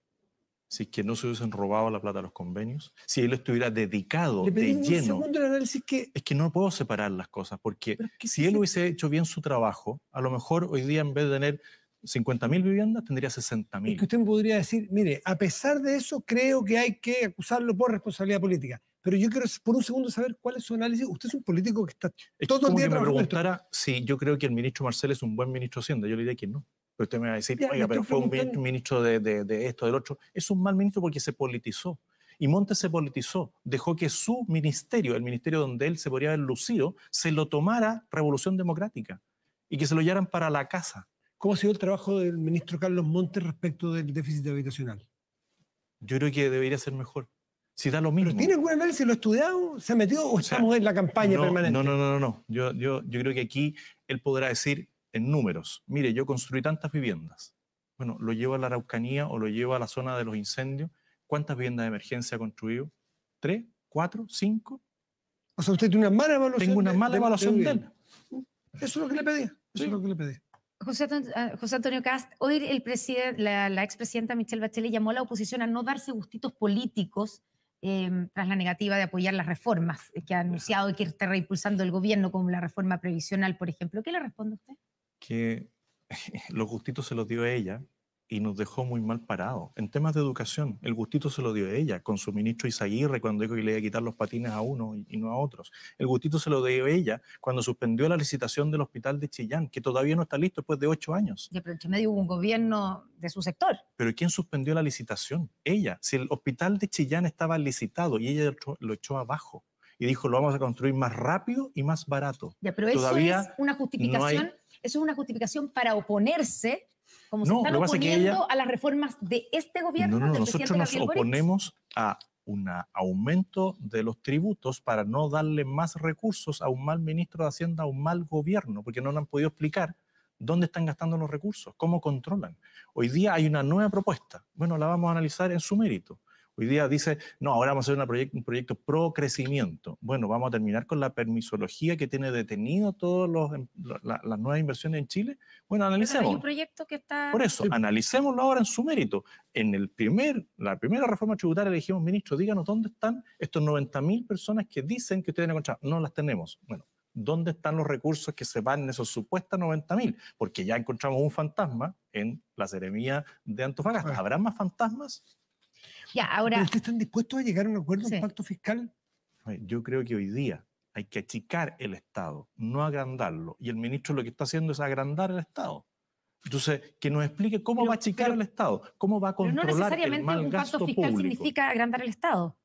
si es que no se hubiesen robado la plata de los convenios, si él estuviera dedicado de lleno. análisis que... Es que no puedo separar las cosas, porque si él hubiese hecho bien su trabajo, a lo mejor hoy día en vez de tener 50.000 viviendas, tendría 60.000. Es que usted me podría decir, mire, a pesar de eso, creo que hay que acusarlo por responsabilidad política. Pero yo quiero por un segundo saber cuál es su análisis. Usted es un político que está todo el día que me si yo creo que el ministro Marcel es un buen ministro de Hacienda. Yo le diría que no. Pero usted me va a decir, oiga, pero fue un ministro de, de, esto, del otro. Es un mal ministro porque se politizó. Y Montes se politizó, dejó que su ministerio, el ministerio donde él se podría haber lucido, se lo tomara Revolución Democrática y que se lo llevaran para la casa. ¿Cómo ha sido el trabajo del ministro Carlos Montes respecto del déficit habitacional? Yo creo que debería ser mejor. Si da lo mismo. ¿Pero tiene algún análisis? ¿Lo ha estudiado? ¿Se ha metido o, estamos en la campaña permanente? No, no, no, no. Yo, yo, yo creo que aquí él podrá decir, en números. Mire, yo construí tantas viviendas. Bueno, lo llevo a la Araucanía o lo llevo a la zona de los incendios. ¿Cuántas viviendas de emergencia ha construido? ¿Tres? ¿Cuatro? ¿Cinco? O sea, usted tiene una mala evaluación. Tengo una mala evaluación Eso es lo que le pedí. Eso es lo que le pedí ah, José, Antonio Cast, hoy el la, la expresidenta Michelle Bachelet llamó a la oposición a no darse gustitos políticos em, tras la negativa de apoyar las reformas que ha anunciado y que está reimpulsando el gobierno, como la reforma previsional, por ejemplo. ¿Qué le responde usted? que los gustitos se los dio ella y nos dejó muy mal parados. En temas de educación, el gustito se lo dio ella, con su ministro Isaguirre, cuando dijo que le iba a quitar los patines a uno y no a otros. El gustito se lo dio ella cuando suspendió la licitación del hospital de Chillán, que todavía no está listo después de ocho años. Ya, pero en medio hubo un gobierno de su sector. Pero ¿quién suspendió la licitación? Ella. Si el hospital de Chillán estaba licitado y ella lo echó abajo y dijo lo vamos a construir más rápido y más barato. Todavía eso es una justificación eso es una justificación para oponerse, como no, se oponiendo a las reformas de este gobierno. No, no, nosotros nos oponemos a un aumento de los tributos para no darle más recursos a un mal ministro de Hacienda, a un mal gobierno, porque no le han podido explicar dónde están gastando los recursos, cómo controlan. Hoy día hay una nueva propuesta. Bueno, la vamos a analizar en su mérito. Hoy día dice, no, ahora vamos a hacer un proyecto pro crecimiento. Bueno, vamos a terminar con la permisología que tiene detenido todas em, las nuevas inversiones en Chile. Bueno, analicemos. un proyecto que está... Por eso, analicémoslo ahora en su mérito. En el primer, la primera reforma tributaria elegimos dijimos, ministro, díganos dónde están estos 90.000 personas que dicen que ustedes han encontrado. No las tenemos. Bueno, ¿dónde están los recursos que se van en esos supuestos 90.000? Porque ya encontramos un fantasma en la seremía de Antofagasta. Ah. ¿Habrá más fantasmas? ahora. ¿Ustedes están dispuestos a llegar a un acuerdo, sí. un pacto fiscal? Yo creo que hoy día hay que achicar el Estado, no agrandarlo. Y el ministro lo que está haciendo es agrandar el Estado. Entonces, que nos explique cómo va a achicar el Estado, cómo va a controlar pero no necesariamente un pacto fiscal significa agrandar el Estado.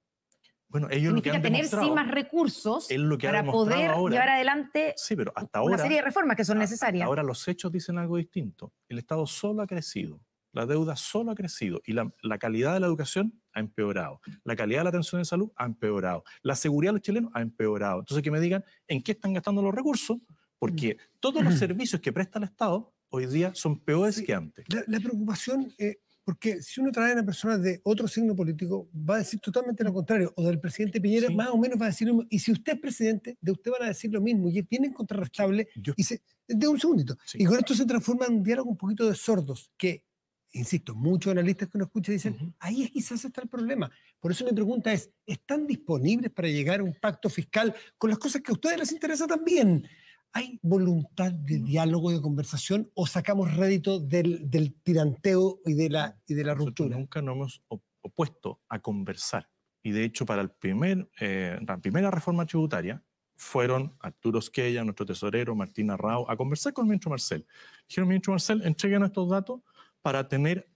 Bueno, ellos lo que han tener sí más recursos para poder llevar adelante pero hasta una serie de reformas que son necesarias. Ahora los hechos dicen algo distinto. El Estado solo ha crecido la deuda solo ha crecido y la, calidad de la educación ha empeorado, la calidad de la atención de salud ha empeorado, la seguridad de los chilenos ha empeorado. Entonces, que me digan en qué están gastando los recursos, porque mm. todos los servicios que presta el Estado hoy día son peores que antes. La, preocupación, eh, porque si uno trae a una persona de otro signo político, va a decir totalmente lo contrario, o del presidente Piñera, más o menos va a decir lo mismo. Y si usted es presidente, de usted van a decir lo mismo, y es bien y de un segundito. Y con esto se transforma en un diálogo un poquito de sordos, que insisto, muchos analistas que nos escuchan dicen, ahí es quizás está el problema. Por eso mi pregunta es, ¿están disponibles para llegar a un pacto fiscal con las cosas que a ustedes les interesa también? ¿Hay voluntad de diálogo, y de conversación o sacamos rédito del, tiranteo y de la, y de la ruptura? nunca nos hemos opuesto a conversar. Y de hecho, para el primer, eh, la primera reforma tributaria, fueron Arturo Esquella, nuestro tesorero, Martina Rao, a conversar con el ministro Marcel. Dijeron, ministro Marcel, entreguen estos datos para tener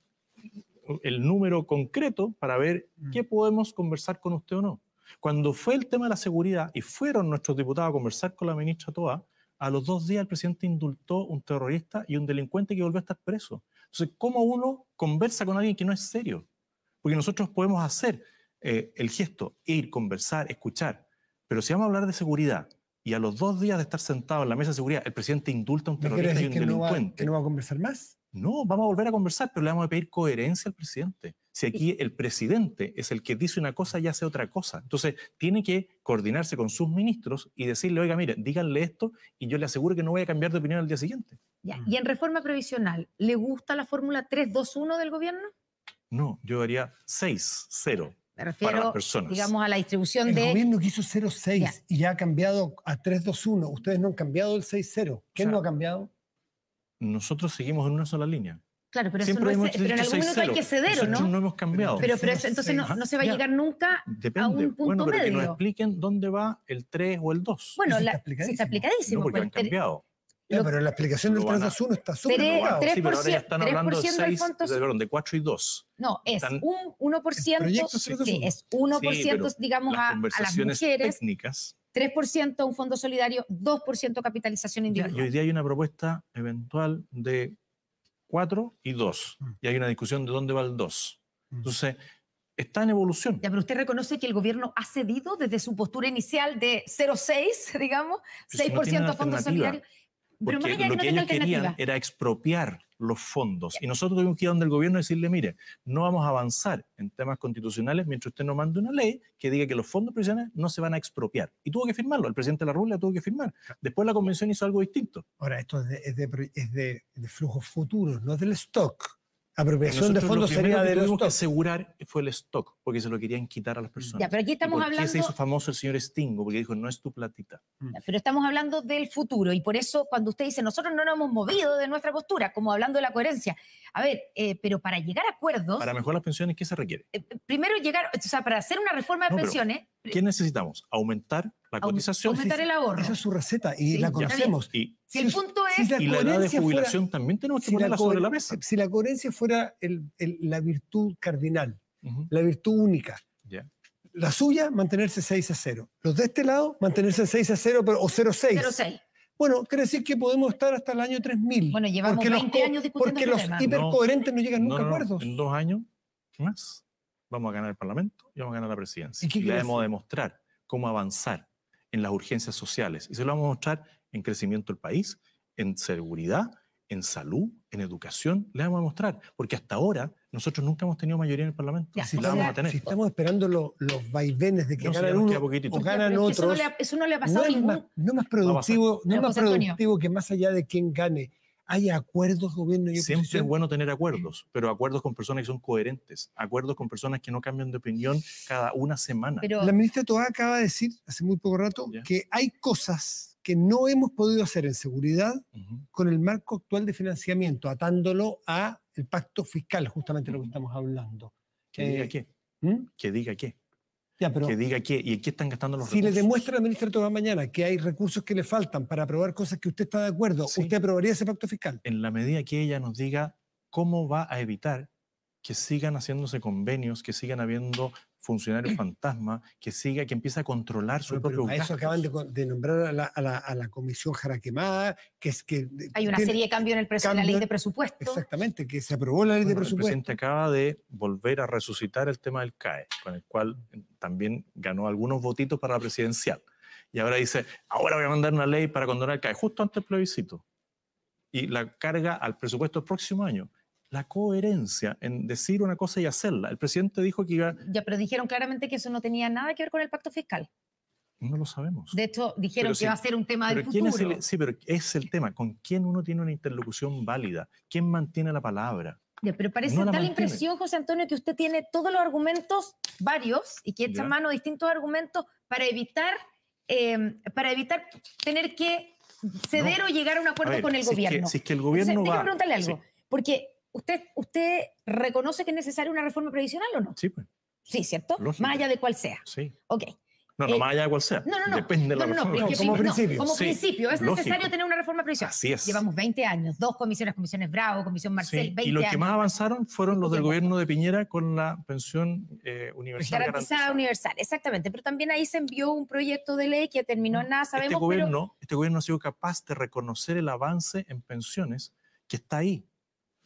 el número concreto para ver mm. qué podemos conversar con usted o no. Cuando fue el tema de la seguridad y fueron nuestros diputados a conversar con la ministra Toa, a los dos días el presidente indultó un terrorista y un delincuente que volvió a estar preso. Entonces, ¿cómo uno conversa con alguien que no es serio? Porque nosotros podemos hacer eh, el gesto, ir, conversar, escuchar. Pero si vamos a hablar de seguridad y a los dos días de estar sentado en la mesa de seguridad, el presidente indulta a un terrorista y un delincuente. no va a conversar más? No, vamos a volver a conversar, pero le vamos a pedir coherencia al presidente. Si aquí el presidente es el que dice una cosa y hace otra cosa. Entonces, tiene que coordinarse con sus ministros y decirle, oiga, mire, díganle esto y yo le aseguro que no voy a cambiar de opinión al día siguiente. Ya. Mm. Y en reforma previsional, ¿le gusta la fórmula 321 del gobierno? No, yo daría 6, 0. Me refiero, para las personas. digamos, a la distribución el de... El gobierno quiso 0,6 y ya ha cambiado a 3,21. Ustedes no han cambiado el 6,0. ¿Quién no ha cambiado? nosotros seguimos en una sola línea. Claro, pero, eso no es, pero en algún momento hay que ceder, ¿o no? no hemos cambiado. Pero, entonces no, se va a llegar nunca a un punto bueno, pero que nos expliquen dónde va el 3 o el 2. Bueno, sí, la, está está aplicadísimo. No, porque han cambiado. pero la explicación del 3 2 1 está súper sí, pero ahora ya están hablando de, de 4 y 2. No, es un 1%, sí, es 1%, digamos, a, a, las mujeres. técnicas 3% un fondo solidario, 2% capitalización individual. y hoy día hay una propuesta eventual de 4 y 2, mm. y hay una discusión de dónde va el 2. Mm. Entonces, está en evolución. Ya, pero usted reconoce que el gobierno ha cedido desde su postura inicial de 0,6, digamos, 6% a fondo solidario. Pero más allá lo que, que ellos querían era expropiar los fondos. Y nosotros tuvimos que ir donde el gobierno y decirle, mire, no vamos a avanzar en temas constitucionales mientras usted no mande una ley que diga que los fondos prisioneros no se van a expropiar. Y tuvo que firmarlo, el presidente de la República tuvo que firmar. Después la convención hizo algo distinto. Ahora, esto es de, es de, de, de flujos futuros, no es del stock. Apropiación de fondos sería de Lo que asegurar fue el stock, porque se lo querían quitar a las personas. Ya, pero aquí estamos hablando. Qué se hizo famoso el señor Stingo, porque dijo, no es tu platita. Mm. pero estamos hablando del futuro, y por eso cuando usted dice, nosotros no nos hemos movido de nuestra postura, como hablando de la coherencia. A ver, eh, pero para llegar a acuerdos. Para mejorar las pensiones, ¿qué se requiere? Eh, primero llegar, o sea, para hacer una reforma de pensiones. ¿Qué necesitamos? Aumentar la cotización. Esa es su receta y la conocemos. Y, si el punto es... Si la y la edad de jubilación también tenemos que ponerla sobre la mesa. Si la coherencia fuera el, la virtud cardinal, la virtud única, la suya, mantenerse 6 a 0. Los de este lado, mantenerse 6 a 0 pero, o 0 a 6. 0 6. Bueno, quiere decir que podemos estar hasta el año 3000. Bueno, llevamos 20 los, años discutiendo Porque los este hipercoherentes no, llegan nunca a acuerdos. En dos años más vamos a ganar el Parlamento y vamos a ganar la presidencia. ¿Y, debemos demostrar cómo avanzar en las urgencias sociales. Y se lo vamos a mostrar en crecimiento del país, en seguridad, en salud, en educación. Le vamos a mostrar, porque hasta ahora nosotros nunca hemos tenido mayoría en el Parlamento. si la vamos a tener. Si estamos esperando los vaivenes de que no, uno o ganan otros, eso no, le ha, pasado a ningún... Más, no más productivo, más productivo que más allá de quién gane hay acuerdos gobierno y oposición. Siempre es bueno tener acuerdos, mm. pero acuerdos con personas que son coherentes, acuerdos con personas que no cambian de opinión cada una semana. la ministra Toá acaba de decir hace muy poco rato que hay cosas que no hemos podido hacer en seguridad con el marco actual de financiamiento, atándolo al pacto fiscal, justamente lo que estamos hablando. ¿Que diga eh, qué? ¿Mm? ¿Que diga qué? que diga qué, y en qué están gastando los si recursos. Si le demuestra al ministro toda mañana que hay recursos que le faltan para aprobar cosas que usted está de acuerdo, ¿usted aprobaría ese pacto fiscal? En la medida que ella nos diga cómo va a evitar que sigan haciéndose convenios, que sigan habiendo funcionario fantasma que siga, que empieza a controlar su propio A Eso acaban de, nombrar a la, a, la, comisión jaraquemada, que es que... Hay una serie de cambios en el la ley de presupuesto. Exactamente, que se aprobó la ley de presupuesto. El presidente acaba de volver a resucitar el tema del CAE, con el cual eh, también ganó algunos votitos para la presidencial. Y ahora dice, ahora voy a mandar una ley para condonar el CAE, justo antes del plebiscito. Y la carga al presupuesto del próximo año la coherencia en decir una cosa y hacerla. El presidente dijo que iba... Ya, pero dijeron claramente que eso no tenía nada que ver con el pacto fiscal. No lo sabemos. De hecho, dijeron que va a ser un tema del futuro. sí, pero es el tema. ¿Con quién uno tiene una interlocución válida? ¿Quién mantiene la palabra? Ya, pero parece no tal impresión, José Antonio, que usted tiene todos los argumentos, varios, y que echa mano mano distintos argumentos para evitar, eh, para evitar tener que ceder o llegar a un acuerdo con el gobierno. que, si es que el gobierno va... Preguntarle algo, porque usted, usted reconoce que es necesaria una reforma previsional o no? Sí, pues. Sí, ¿cierto? Lógico. Más allá de cual sea. Sí. Ok. No, no, eh, más allá de cual sea. No, no, no. Depende de la reforma. como principio. como principio. Es necesario tener una reforma previsional. Así es. Llevamos 20 años, dos comisiones, comisiones Bravo, comisión Marcel, sí, años. Y los que más avanzaron fueron los del gobierno de Piñera con la pensión eh, universal. Garantizada, universal, exactamente. Pero también ahí se envió un proyecto de ley que terminó en nada, este sabemos. gobierno, este gobierno ha sido capaz de reconocer el avance en pensiones que está ahí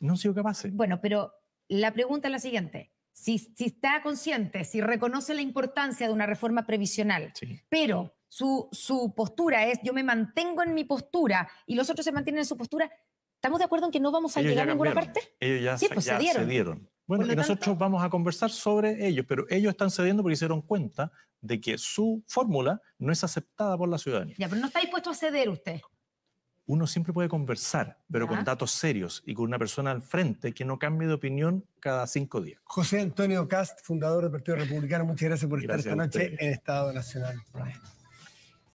no han sido capaces. Bueno, pero la pregunta es la siguiente. Si, está consciente, si reconoce la importancia de una reforma previsional, pero su, su postura es yo me mantengo en mi postura y los otros se mantienen en su postura, ¿estamos de acuerdo en que no vamos a llegar a ninguna parte? Ellos ya, sí, pues cedieron. Bueno, y nosotros vamos a conversar sobre ellos, pero ellos están cediendo porque hicieron cuenta de que su fórmula no es aceptada por la ciudadanía. Ya, pero no está dispuesto a ceder usted uno siempre puede conversar, pero con datos serios y con una persona al frente que no cambie de opinión cada cinco días. José Antonio Cast, fundador del Partido Republicano, muchas gracias por estar esta noche en Estado Nacional.